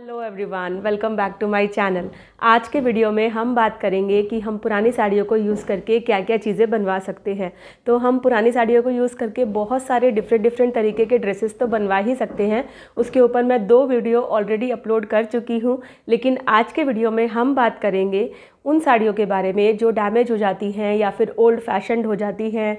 hello everyone welcome back to my channel आज के video में हम बात करेंगे कि हम पुरानी साड़ियों को यूज़ करके क्या क्या चीज़ें बनवा सकते हैं तो हम पुरानी साड़ियों को यूज़ करके बहुत सारे डिफरेंट डिफरेंट तरीके के ड्रेसेस तो बनवा ही सकते हैं उसके ऊपर मैं दो वीडियो ऑलरेडी अपलोड कर चुकी हूँ लेकिन आज के वीडियो में हम बात करेंगे उन साड़ियों के बारे में जो डैमेज हो जाती हैं या फिर ओल्ड फैशनड हो जाती हैं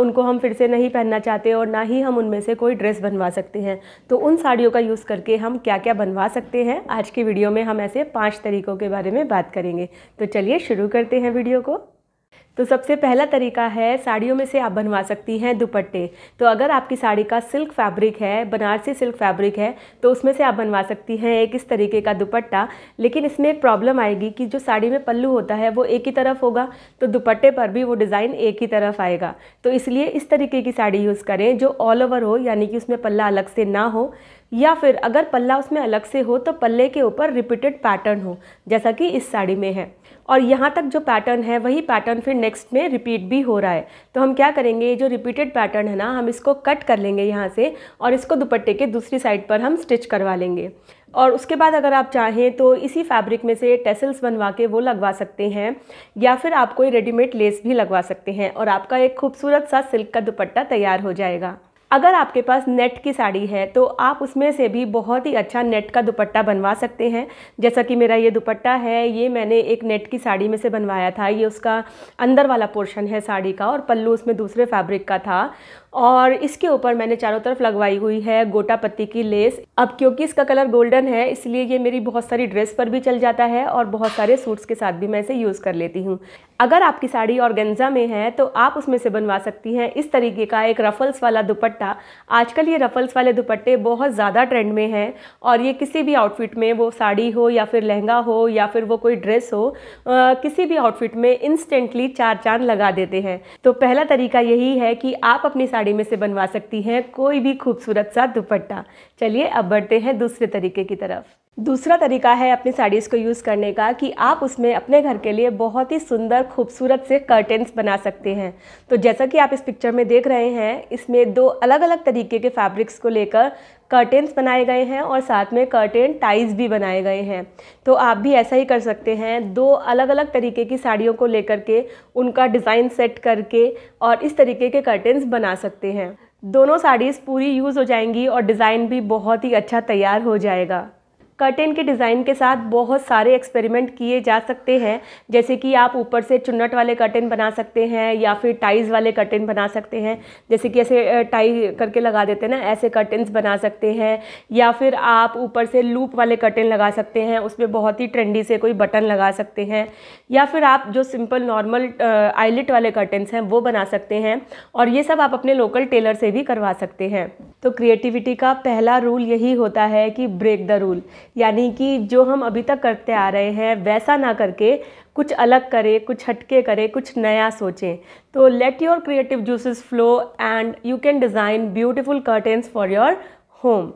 उनको हम फिर से नहीं पहनना चाहते और ना ही हम उनमें से कोई ड्रेस बनवा सकते हैं तो उन साड़ियों का यूज़ करके हम क्या क्या बनवा सकते हैं आज की वीडियो में हम ऐसे पाँच तरीक़ों के बारे में बात करेंगे तो चलिए शुरू करते हैं वीडियो को तो सबसे पहला तरीका है साड़ियों में से आप बनवा सकती हैं दुपट्टे तो अगर आपकी साड़ी का सिल्क फैब्रिक है बनारसी सिल्क फैब्रिक है तो उसमें से आप बनवा सकती हैं एक इस तरीके का दुपट्टा लेकिन इसमें एक प्रॉब्लम आएगी कि जो साड़ी में पल्लू होता है वो एक ही तरफ होगा तो दुपट्टे पर भी वो डिज़ाइन एक ही तरफ आएगा तो इसलिए इस तरीके की साड़ी यूज़ करें जो ऑल ओवर हो यानी कि उसमें पल्ला अलग से ना हो या फिर अगर पल्ला उसमें अलग से हो तो पल्ले के ऊपर रिपीटेड पैटर्न हो जैसा कि इस साड़ी में है और यहाँ तक जो पैटर्न है वही पैटर्न फिर नेक्स्ट में रिपीट भी हो रहा है तो हम क्या करेंगे ये जो रिपीटेड पैटर्न है ना हम इसको कट कर लेंगे यहाँ से और इसको दुपट्टे के दूसरी साइड पर हम स्टिच करवा लेंगे और उसके बाद अगर आप चाहें तो इसी फैब्रिक में से टेसल्स बनवा के वो लगवा सकते हैं या फिर आप कोई रेडीमेड लेस भी लगवा सकते हैं और आपका एक खूबसूरत सा सिल्क का दुपट्टा तैयार हो जाएगा अगर आपके पास नेट की साड़ी है तो आप उसमें से भी बहुत ही अच्छा नेट का दुपट्टा बनवा सकते हैं जैसा कि मेरा ये दुपट्टा है ये मैंने एक नेट की साड़ी में से बनवाया था ये उसका अंदर वाला पोर्शन है साड़ी का और पल्लू उसमें दूसरे फैब्रिक का था और इसके ऊपर मैंने चारों तरफ लगवाई हुई है गोटा पत्ती की लेस अब क्योंकि इसका कलर गोल्डन है इसलिए ये मेरी बहुत सारी ड्रेस पर भी चल जाता है और बहुत सारे सूट्स के साथ भी मैं इसे यूज़ कर लेती हूँ अगर आपकी साड़ी गेंजा में है तो आप उसमें से बनवा सकती हैं इस तरीके का एक रफ़ल्स वाला दुपट्टा आजकल ये रफ़ल्स वाले दुपट्टे बहुत ज़्यादा ट्रेंड में हैं और ये किसी भी आउटफिट में वो साड़ी हो या फिर लहंगा हो या फिर वो कोई ड्रेस हो आ, किसी भी आउटफिट में इंस्टेंटली चार चांद लगा देते हैं तो पहला तरीका यही है कि आप अपनी साड़ी में से बनवा सकती हैं कोई भी खूबसूरत सा दुपट्टा चलिए अब बढ़ते हैं दूसरे तरीके की तरफ दूसरा तरीका है अपनी साड़ीज़ को यूज़ करने का कि आप उसमें अपने घर के लिए बहुत ही सुंदर खूबसूरत से कर्टेंस बना सकते हैं तो जैसा कि आप इस पिक्चर में देख रहे हैं इसमें दो अलग अलग तरीके के फैब्रिक्स को लेकर कर्टेंस बनाए गए हैं और साथ में कर्टेन टाइज भी बनाए गए हैं तो आप भी ऐसा ही कर सकते हैं दो अलग अलग तरीके की साड़ियों को लेकर के उनका डिज़ाइन सेट करके और इस तरीके के कर्टेंस बना सकते हैं दोनों साड़ीज़ पूरी यूज़ हो जाएंगी और डिज़ाइन भी बहुत ही अच्छा तैयार हो जाएगा कर्टेन के डिज़ाइन के साथ बहुत सारे एक्सपेरिमेंट किए जा सकते हैं जैसे कि आप ऊपर से चुन्नट वाले कर्टेन बना सकते हैं या फिर टाइज़ वाले कर्टेन बना सकते हैं जैसे कि ऐसे टाई करके लगा देते हैं ना ऐसे कर्टेन्स बना सकते हैं या फिर आप ऊपर से लूप वाले कर्टेन लगा सकते हैं उसमें बहुत ही ट्रेंडी से कोई बटन लगा सकते हैं या फिर आप जो सिंपल नॉर्मल आईलिट वाले कर्टेंस हैं वो बना सकते हैं और ये सब आप अपने लोकल टेलर से भी करवा सकते हैं तो क्रिएटिविटी का पहला रूल यही होता है कि ब्रेक द रूल यानी कि जो हम अभी तक करते आ रहे हैं वैसा ना करके कुछ अलग करें कुछ हटके करें कुछ नया सोचें तो let your creative juices flow and you can design beautiful curtains for your home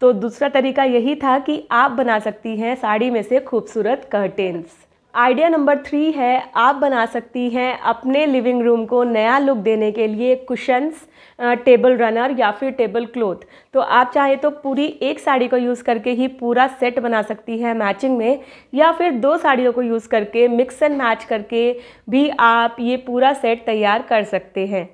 तो दूसरा तरीका यही था कि आप बना सकती हैं साड़ी में से खूबसूरत कर्टेंस आइडिया नंबर थ्री है आप बना सकती हैं अपने लिविंग रूम को नया लुक देने के लिए कुशंस टेबल रनर या फिर टेबल क्लोथ तो आप चाहे तो पूरी एक साड़ी को यूज़ करके ही पूरा सेट बना सकती हैं मैचिंग में या फिर दो साड़ियों को यूज़ करके मिक्स एंड मैच करके भी आप ये पूरा सेट तैयार कर सकते हैं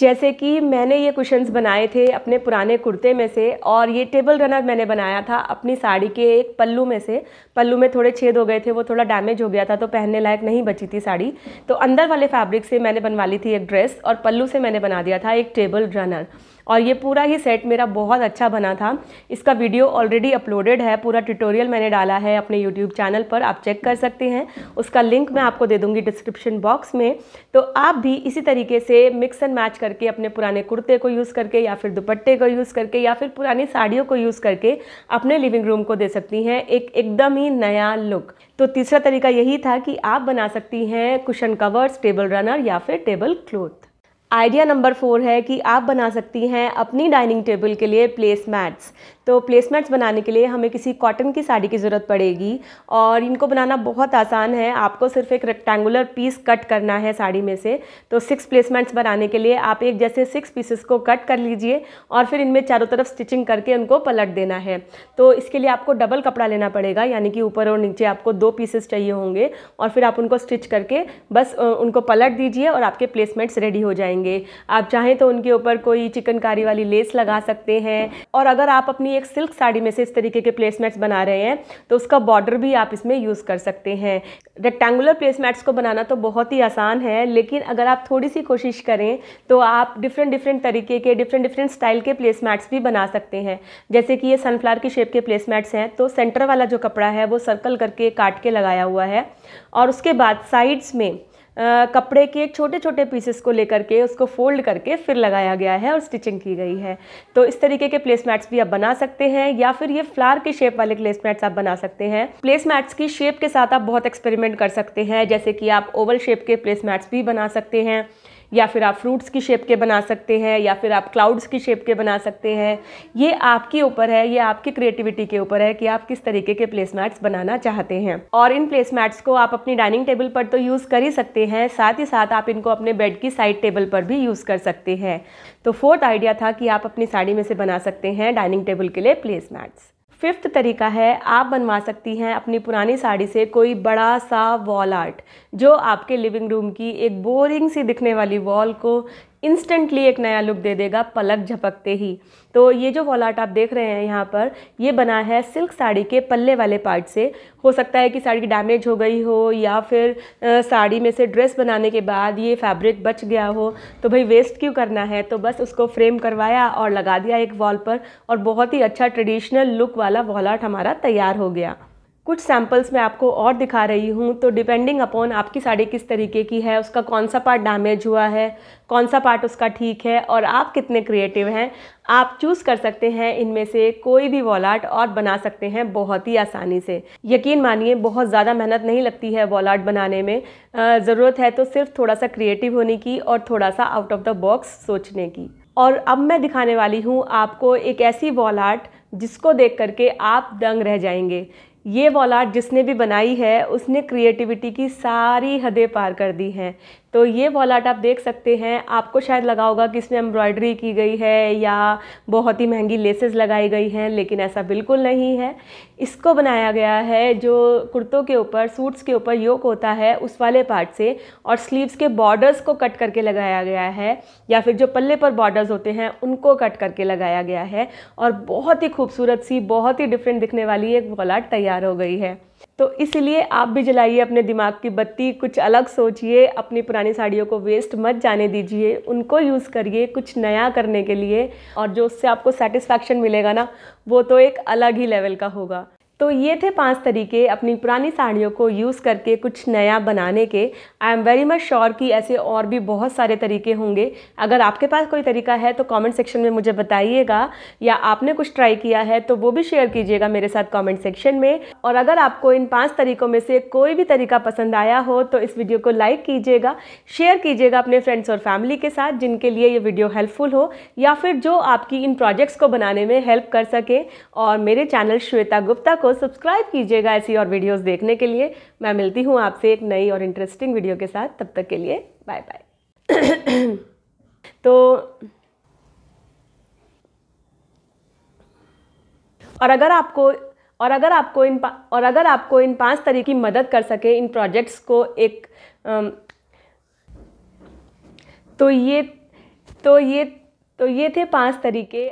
जैसे कि मैंने ये कुशंस बनाए थे अपने पुराने कुर्ते में से और ये टेबल रनर मैंने बनाया था अपनी साड़ी के एक पल्लू में से पल्लू में थोड़े छेद हो गए थे वो थोड़ा डैमेज हो गया था तो पहनने लायक नहीं बची थी साड़ी तो अंदर वाले फैब्रिक से मैंने बनवा ली थी एक ड्रेस और पल्लू से मैंने बना दिया था एक टेबल रनर और ये पूरा ही सेट मेरा बहुत अच्छा बना था इसका वीडियो ऑलरेडी अपलोडेड है पूरा ट्यूटोरियल मैंने डाला है अपने यूट्यूब चैनल पर आप चेक कर सकते हैं उसका लिंक मैं आपको दे दूँगी डिस्क्रिप्शन बॉक्स में तो आप भी इसी तरीके से मिक्स एंड मैच करके अपने पुराने कुर्ते को यूज़ करके या फिर दुपट्टे को यूज़ करके या फिर पुरानी साड़ियों को यूज़ करके अपने लिविंग रूम को दे सकती हैं एक एकदम ही नया लुक तो तीसरा तरीका यही था कि आप बना सकती हैं कुशन कवर्स टेबल रनर या फिर table cloth idea number four है कि आप बना सकती हैं अपनी डाइनिंग टेबल के लिए प्लेस मैट्स तो प्लेसमेंट्स बनाने के लिए हमें किसी कॉटन की साड़ी की ज़रूरत पड़ेगी और इनको बनाना बहुत आसान है आपको सिर्फ एक रेक्टेंगुलर पीस कट करना है साड़ी में से तो सिक्स प्लेसमेंट्स बनाने के लिए आप एक जैसे सिक्स पीसेस को कट कर लीजिए और फिर इनमें चारों तरफ स्टिचिंग करके उनको पलट देना है तो इसके लिए आपको डबल कपड़ा लेना पड़ेगा यानी कि ऊपर और नीचे आपको दो पीसेस चाहिए होंगे और फिर आप उनको स्टिच करके बस उनको पलट दीजिए और आपके प्लेसमेंट्स रेडी हो जाएंगे आप चाहें तो उनके ऊपर कोई चिकनकारी वाली लेस लगा सकते हैं और अगर आप अपनी अपनी एक सिल्क साड़ी में से इस तरीके के प्लेसमेंट्स बना रहे हैं तो उसका बॉर्डर भी आप इसमें यूज़ कर सकते हैं रेक्टेंगुलर प्लेसमेंट्स को बनाना तो बहुत ही आसान है लेकिन अगर आप थोड़ी सी कोशिश करें तो आप डिफरेंट डिफरेंट तरीके के डिफरेंट डिफरेंट स्टाइल के प्लेसमेंट्स भी बना सकते हैं जैसे कि ये सनफ्लावर की शेप के प्लेसमेंट्स हैं तो सेंटर वाला जो कपड़ा है वो सर्कल करके काट के लगाया हुआ है और उसके बाद साइड्स में कपड़े के एक छोटे छोटे पीसेस को लेकर के उसको फोल्ड करके फिर लगाया गया है और स्टिचिंग की गई है तो इस तरीके के प्लेसमेट्स भी आप बना सकते हैं या फिर ये फ्लावर के शेप वाले प्लेसमेट्स आप बना सकते हैं प्लेसमेट्स की शेप के साथ आप बहुत एक्सपेरिमेंट कर सकते हैं जैसे कि आप ओवल शेप के प्लेसमेट्स भी बना सकते हैं या फिर आप फ्रूट्स की शेप के बना सकते हैं या फिर आप क्लाउड्स की शेप के बना सकते हैं ये आपके ऊपर है ये आपकी क्रिएटिविटी के ऊपर है कि आप किस तरीके के प्लेसमैट्स बनाना चाहते हैं और इन प्लेसमैट्स को आप अपनी डाइनिंग टेबल पर तो यूज़ कर ही सकते हैं साथ ही साथ आप इनको अपने बेड की साइड टेबल पर भी यूज़ कर सकते हैं तो फोर्थ आइडिया था कि आप अपनी साड़ी में से बना सकते हैं डाइनिंग टेबल के लिए प्लेसमेट्स फिफ्थ तरीका है आप बनवा सकती हैं अपनी पुरानी साड़ी से कोई बड़ा सा वॉल आर्ट जो आपके लिविंग रूम की एक बोरिंग सी दिखने वाली वॉल को इंस्टेंटली एक नया लुक दे देगा पलक झपकते ही तो ये जो वॉलाट आप देख रहे हैं यहाँ पर ये बना है सिल्क साड़ी के पल्ले वाले पार्ट से हो सकता है कि साड़ी डैमेज हो गई हो या फिर साड़ी में से ड्रेस बनाने के बाद ये फैब्रिक बच गया हो तो भाई वेस्ट क्यों करना है तो बस उसको फ्रेम करवाया और लगा दिया एक वॉल पर और बहुत ही अच्छा ट्रेडिशनल लुक वाला वॉल आर्ट हमारा तैयार हो गया कुछ सैम्पल्स मैं आपको और दिखा रही हूँ तो डिपेंडिंग अपॉन आपकी साड़ी किस तरीके की है उसका कौन सा पार्ट डैमेज हुआ है कौन सा पार्ट उसका ठीक है और आप कितने क्रिएटिव हैं आप चूज़ कर सकते हैं इनमें से कोई भी वॉल आर्ट और बना सकते हैं बहुत ही आसानी से यकीन मानिए बहुत ज़्यादा मेहनत नहीं लगती है वॉल आर्ट बनाने में ज़रूरत है तो सिर्फ थोड़ा सा क्रिएटिव होने की और थोड़ा सा आउट ऑफ द बॉक्स सोचने की और अब मैं दिखाने वाली हूँ आपको एक ऐसी वॉल आर्ट जिसको देख करके आप दंग रह जाएंगे ये वॉल आर्ट जिसने भी बनाई है उसने क्रिएटिविटी की सारी हदें पार कर दी हैं तो ये वॉल आर्ट आप देख सकते हैं आपको शायद लगा होगा कि इसमें एम्ब्रॉयडरी की गई है या बहुत ही महंगी लेसेस लगाई गई हैं लेकिन ऐसा बिल्कुल नहीं है इसको बनाया गया है जो कुर्तों के ऊपर सूट्स के ऊपर योक होता है उस वाले पार्ट से और स्लीव्स के बॉर्डर्स को कट करके लगाया गया है या फिर जो पल्ले पर बॉर्डर्स होते हैं उनको कट करके लगाया गया है और बहुत ही खूबसूरत सी बहुत ही डिफरेंट दिखने वाली एक वॉल आर्ट तैयार हो गई है तो इसलिए आप भी जलाइए अपने दिमाग की बत्ती कुछ अलग सोचिए अपनी पुरानी साड़ियों को वेस्ट मत जाने दीजिए उनको यूज़ करिए कुछ नया करने के लिए और जो उससे आपको सेटिस्फैक्शन मिलेगा ना वो तो एक अलग ही लेवल का होगा तो ये थे पांच तरीके अपनी पुरानी साड़ियों को यूज़ करके कुछ नया बनाने के I am very much sure कि ऐसे और भी बहुत सारे तरीके होंगे अगर आपके पास कोई तरीका है तो कमेंट सेक्शन में मुझे बताइएगा या आपने कुछ ट्राई किया है तो वो भी शेयर कीजिएगा मेरे साथ कमेंट सेक्शन में और अगर आपको इन पाँच तरीकों में से कोई भी तरीका पसंद आया हो तो इस वीडियो को लाइक कीजिएगा शेयर कीजिएगा अपने फ्रेंड्स और फैमिली के साथ जिनके लिए ये वीडियो हेल्पफुल हो या फिर जो आपकी इन प्रोजेक्ट्स को बनाने में हेल्प कर सके और मेरे चैनल श्वेता गुप्ता को सब्सक्राइब कीजिएगा ऐसी और वीडियोस देखने के लिए मैं मिलती हूँ आपसे एक नई और इंटरेस्टिंग वीडियो के साथ तब तक के लिए बाय बाय तो और अगर आपको और अगर आपको इन और अगर आपको इन पांच तरीके की मदद कर सके इन प्रोजेक्ट्स को एक तो ये तो ये तो ये थे पांच तरीके